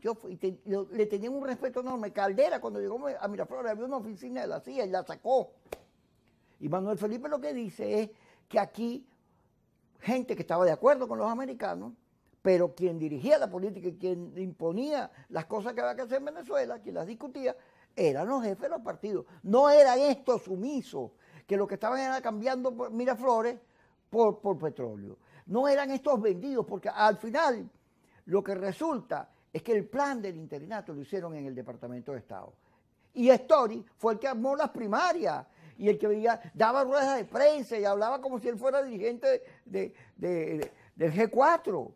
Yo le tenían un respeto enorme. Caldera, cuando llegó a Miraflores, había una oficina de la CIA y la sacó. Y Manuel Felipe lo que dice es que aquí gente que estaba de acuerdo con los americanos, pero quien dirigía la política y quien imponía las cosas que había que hacer en Venezuela, quien las discutía, eran los jefes de los partidos. No eran estos sumisos que lo que estaban era cambiando Miraflores por, por petróleo. No eran estos vendidos, porque al final lo que resulta es que el plan del interinato lo hicieron en el Departamento de Estado. Y Story fue el que armó las primarias y el que veía, daba ruedas de prensa y hablaba como si él fuera dirigente del G4.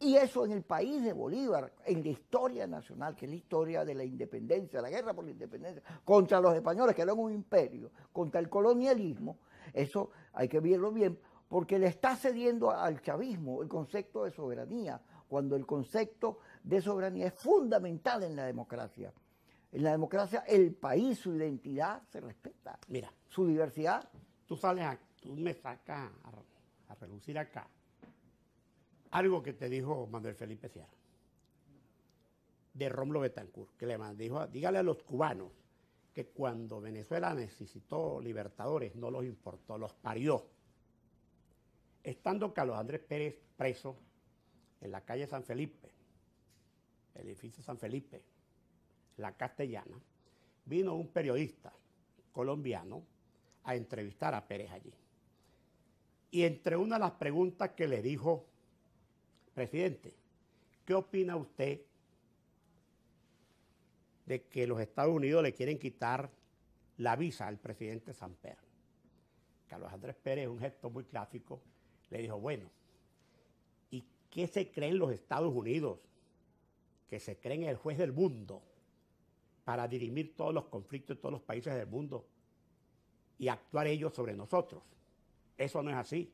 Y eso en el país de Bolívar, en la historia nacional, que es la historia de la independencia, la guerra por la independencia, contra los españoles, que eran un imperio, contra el colonialismo, eso hay que verlo bien, porque le está cediendo al chavismo el concepto de soberanía, cuando el concepto de soberanía es fundamental en la democracia. En la democracia el país, su identidad se respeta. Mira. Su diversidad. Tú sales, tú me sacas a, reducir relucir acá algo que te dijo Manuel Felipe Sierra, de Romulo Betancourt, que le dijo, dígale a los cubanos que cuando Venezuela necesitó libertadores no los importó, los parió. Estando Carlos Andrés Pérez preso en la calle San Felipe, el edificio San Felipe, la castellana, vino un periodista colombiano a entrevistar a Pérez allí. Y entre una de las preguntas que le dijo, presidente, ¿qué opina usted de que los Estados Unidos le quieren quitar la visa al presidente Samper? Carlos Andrés Pérez, un gesto muy clásico, le dijo, bueno, ¿Qué se creen los Estados Unidos? Que se creen el juez del mundo para dirimir todos los conflictos de todos los países del mundo y actuar ellos sobre nosotros. Eso no es así.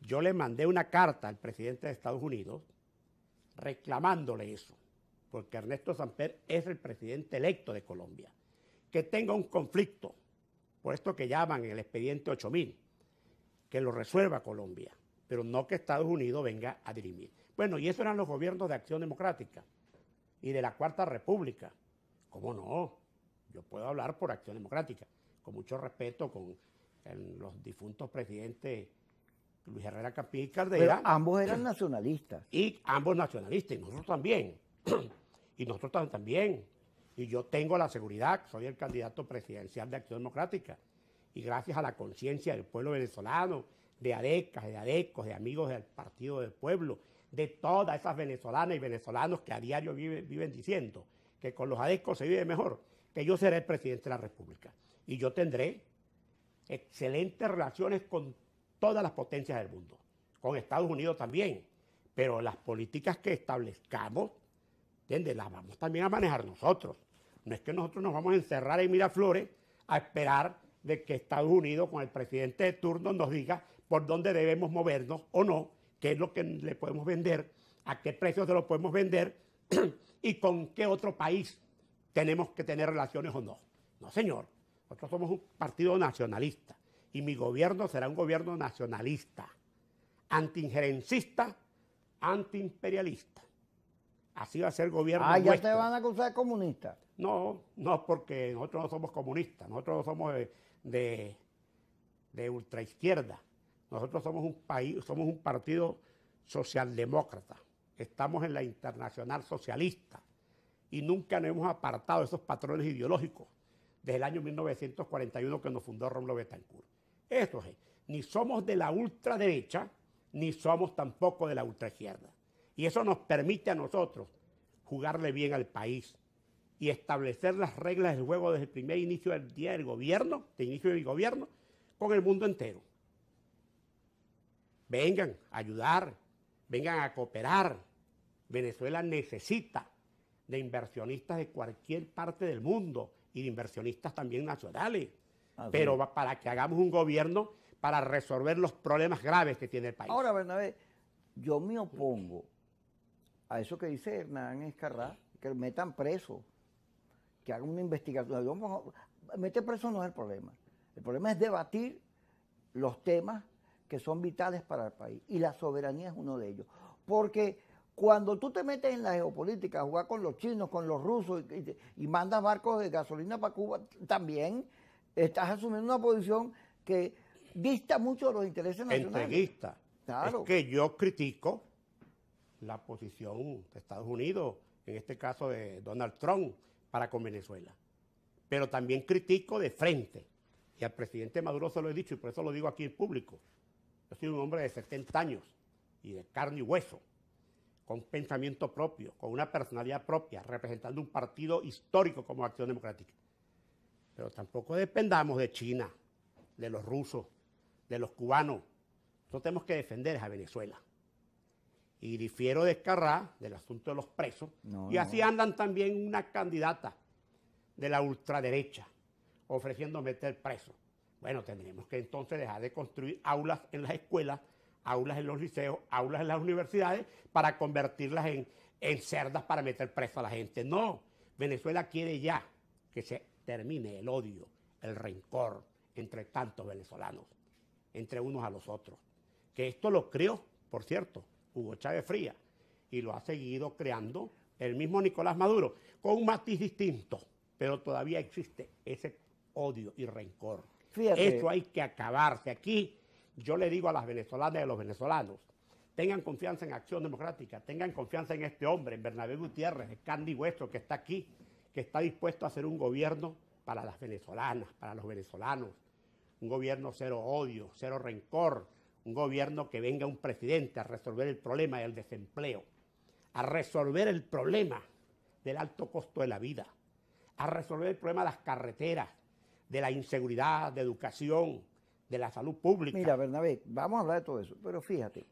Yo le mandé una carta al presidente de Estados Unidos reclamándole eso, porque Ernesto Samper es el presidente electo de Colombia, que tenga un conflicto, por esto que llaman el expediente 8000, que lo resuelva Colombia pero no que Estados Unidos venga a dirimir. Bueno, y eso eran los gobiernos de Acción Democrática y de la Cuarta República. ¿Cómo no? Yo puedo hablar por Acción Democrática, con mucho respeto con los difuntos presidentes Luis Herrera Campín y Caldera. ambos eran nacionalistas. Y ambos nacionalistas, y nosotros también. y nosotros también. Y yo tengo la seguridad, soy el candidato presidencial de Acción Democrática. Y gracias a la conciencia del pueblo venezolano de arecas, de adecos de amigos del Partido del Pueblo, de todas esas venezolanas y venezolanos que a diario viven, diciendo que con los adecos se vive mejor, que yo seré el presidente de la República. Y yo tendré excelentes relaciones con todas las potencias del mundo, con Estados Unidos también, pero las políticas que establezcamos, ¿entiendes? Las vamos también a manejar nosotros. No es que nosotros nos vamos a encerrar en Miraflores a esperar de que Estados Unidos con el presidente de turno nos diga por dónde debemos movernos o no, qué es lo que le podemos vender, a qué precio se lo podemos vender y con qué otro país tenemos que tener relaciones o no. No, señor, nosotros somos un partido nacionalista y mi gobierno será un gobierno nacionalista, anti antiimperialista. Así va a ser el gobierno. Ah, ya te van a acusar de comunista. No, no, porque nosotros no somos comunistas, nosotros no somos de ultraizquierda. Nosotros somos un país, somos un partido socialdemócrata. Estamos en la internacional socialista y nunca nos hemos apartado de esos patrones ideológicos desde el año 1941 que nos fundó Romulo Betancourt. Eso es, ni somos de la ultraderecha, ni somos tampoco de la ultraizquierda. Y eso nos permite a nosotros jugarle bien al país y establecer las reglas del juego desde el primer inicio del día del gobierno, de inicio del gobierno, con el mundo entero vengan a ayudar, vengan a cooperar. Venezuela necesita de inversionistas de cualquier parte del mundo y de inversionistas también nacionales. Ah, Pero para que hagamos un gobierno para resolver los problemas graves que tiene el país. Ahora, Bernabé, yo me opongo a eso que dice Hernán Escarrá, que metan preso, que hagan una investigación. Yo, meter preso no es el problema. El problema es debatir los temas que son vitales para el país. Y la soberanía es uno de ellos. Porque cuando tú te metes en la geopolítica, jugar con los chinos, con los rusos y, mandas barcos de gasolina para Cuba, también estás asumiendo una posición que vista mucho los intereses nacionales. Entreguista. Claro. Es que yo critico la posición de Estados Unidos, en este caso de Donald Trump, para con Venezuela. Pero también critico de frente. Y al presidente Maduro se lo he dicho y por eso lo digo aquí en público. Yo soy un hombre de 70 años y de carne y hueso, con pensamiento propio, con una personalidad propia, representando un partido histórico como Acción Democrática. Pero tampoco dependamos de China, de los rusos, de los cubanos. Nosotros tenemos que defender a Venezuela. Y difiero de del asunto de los presos. y así andan también una candidata de la ultraderecha ofreciendo meter presos. Bueno, tenemos que entonces dejar de construir aulas en las escuelas, aulas en los liceos, aulas en las universidades, para convertirlas en, cerdas para meter preso a la gente. No, Venezuela quiere ya que se termine el odio, el rencor entre tantos venezolanos, entre unos a los otros. Que esto lo creó, por cierto, Hugo Chávez Fría, y lo ha seguido creando el mismo Nicolás Maduro, con un matiz distinto, pero todavía existe ese odio y rencor. Esto Eso hay que acabarse. Aquí yo le digo a las venezolanas y a los venezolanos, tengan confianza en Acción Democrática, tengan confianza en este hombre, en Bernabé Gutiérrez, en Candy Hueso, que está aquí, que está dispuesto a hacer un gobierno para las venezolanas, para los venezolanos. Un gobierno cero odio, cero rencor, un gobierno que venga un presidente a resolver el problema del desempleo, a resolver el problema del alto costo de la vida, a resolver el problema de las carreteras, de la inseguridad, de educación, de la salud pública. Mira, Bernabé, vamos a hablar de todo eso, pero fíjate,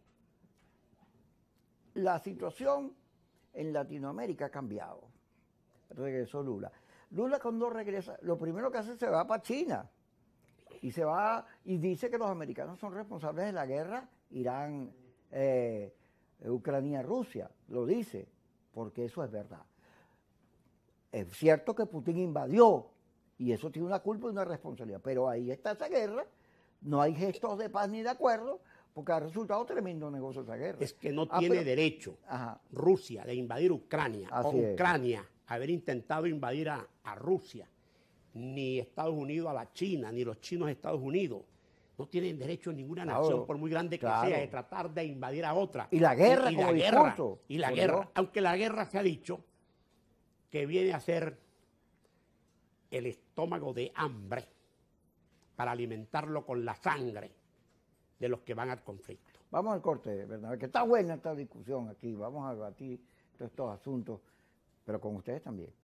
la situación en Latinoamérica ha cambiado. Regresó Lula. Lula cuando regresa, lo primero que hace se va para China y se va y dice que los americanos son responsables de la guerra Irán, eh, Ucrania, Rusia. Lo dice, porque eso es verdad. Es cierto que Putin invadió y eso tiene una culpa y una responsabilidad. Pero ahí está esa guerra, no hay gestos de paz ni de acuerdo, porque ha resultado tremendo negocio esa guerra. Es que no ah, tiene derecho Rusia de invadir Ucrania o Ucrania haber intentado invadir a, Rusia, ni Estados Unidos a la China, ni los chinos a Estados Unidos no tienen derecho ninguna nación, por muy grande que sea, de tratar de invadir a otra. Y la guerra, y, y la guerra, y la guerra, aunque la guerra se ha dicho que viene a ser el estómago de hambre para alimentarlo con la sangre de los que van al conflicto. Vamos al corte, verdad. que está buena esta discusión aquí, vamos a debatir todos estos asuntos, pero con ustedes también.